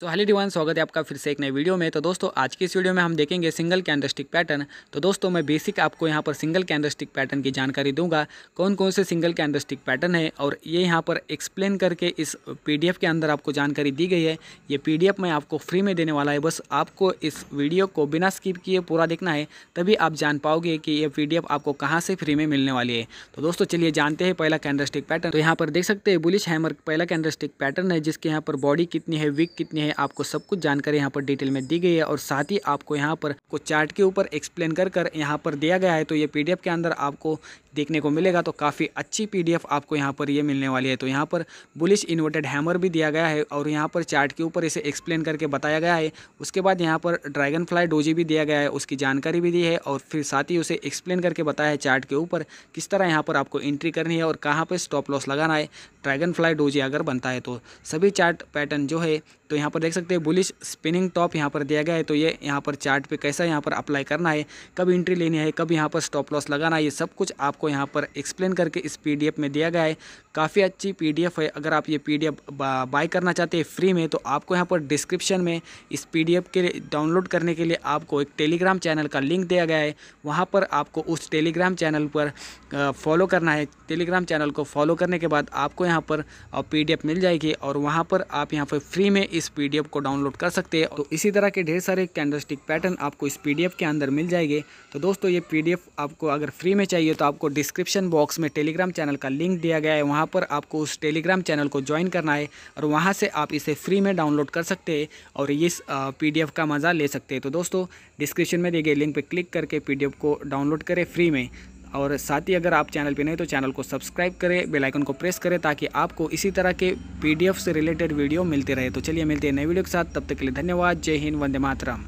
तो hello Devon स्वागत है आपका फिर से एक नए वीडियो में तो दोस्तों आज की इस वीडियो में हम देखेंगे सिंगल कैंडलस्टिक पैटर्न तो दोस्तों मैं बेसिक आपको यहाँ पर सिंगल कैंडलस्टिक पैटर्न की जानकारी दूंगा कौन कौन से सिंगल कैंडलस्टिक पैटर्न है और ये यहाँ पर एक्सप्लेन करके इस पीडीएफ के अंदर आपको जानकारी दी गई है ये पी मैं आपको फ्री में देने वाला है बस आपको इस वीडियो को बिना स्किप किए पूरा देखना है तभी आप जान पाओगे कि ये पी आपको कहाँ से फ्री में मिलने वाली है तो दोस्तों चलिए जानते हैं पहला कैंडलस्टिक पैटर्न तो यहाँ पर देख सकते हैं बुलिश हैमर पहला कैंडलस्टिक पैटर्न है जिसके यहाँ पर बॉडी कितनी है विक कितनी है हैं आपको सब कुछ जानकारी यहाँ पर डिटेल में दी गई है और साथ ही आपको यहाँ पर को चार्ट के ऊपर एक्सप्लेन कर कर यहाँ पर दिया गया है तो ये पीडीएफ के अंदर आपको देखने को मिलेगा तो काफ़ी अच्छी पीडीएफ आपको यहाँ पर ये मिलने वाली है तो यहाँ पर बुलिश इन्वर्टेड हैमर भी दिया गया है और यहाँ पर चार्ट के ऊपर इसे एक्सप्लेन करके बताया गया है उसके बाद यहाँ पर ड्रैगन फ्लाई डोजी भी दिया गया है उसकी जानकारी भी दी है और फिर साथ ही उसे एक्सप्लेन करके बताया है चार्ट के ऊपर किस तरह यहाँ पर आपको एंट्री करनी है और कहाँ पर स्टॉप लॉस लगाना है ड्रैगन फ्लाई डोजी अगर बनता है तो सभी चार्ट पैटर्न जो है तो यहाँ पर पर देख सकते हैं बुलिश स्पिनिंग टॉप यहाँ पर दिया गया है तो ये यहाँ पर चार्ट पे कैसा यहाँ पर अप्लाई करना है कब इंट्री लेनी है कब यहाँ पर स्टॉप लॉस लगाना है ये सब कुछ आपको यहाँ पर एक्सप्लेन करके इस पी में दिया गया है काफ़ी अच्छी पी है अगर आप ये पी बाय करना चाहते हैं फ्री में तो आपको यहाँ पर डिस्क्रिप्शन में इस पी के डाउनलोड करने के लिए आपको एक टेलीग्राम चैनल का लिंक दिया गया है वहाँ पर आपको उस टेलीग्राम चैनल पर फॉलो करना है टेलीग्राम चैनल को फॉलो करने के बाद आपको यहाँ पर पी मिल जाएगी और वहाँ पर आप यहाँ पर फ्री में इस पी पीडीएफ को डाउनलोड कर सकते हैं तो इसी तरह के ढेर सारे कैंडलस्टिक पैटर्न आपको इस पीडीएफ के अंदर मिल जाएंगे तो दोस्तों ये पीडीएफ आपको अगर फ्री में चाहिए तो आपको डिस्क्रिप्शन बॉक्स में टेलीग्राम चैनल का लिंक दिया गया है वहाँ पर आपको उस टेलीग्राम चैनल को ज्वाइन करना है और वहाँ से आप इसे फ्री में डाउनलोड कर सकते हैं और इस पी का मज़ा ले सकते हैं तो दोस्तों डिस्क्रिप्शन में दिए गए लिंक पर क्लिक करके पी को डाउनलोड करें फ्री में और साथ ही अगर आप चैनल पे नहीं तो चैनल को सब्सक्राइब करें बेल आइकन को प्रेस करें ताकि आपको इसी तरह के पीडीएफ से रिलेटेड वीडियो मिलते रहे तो चलिए मिलते हैं नए वीडियो के साथ तब तक के लिए धन्यवाद जय हिंद वंदे मातरम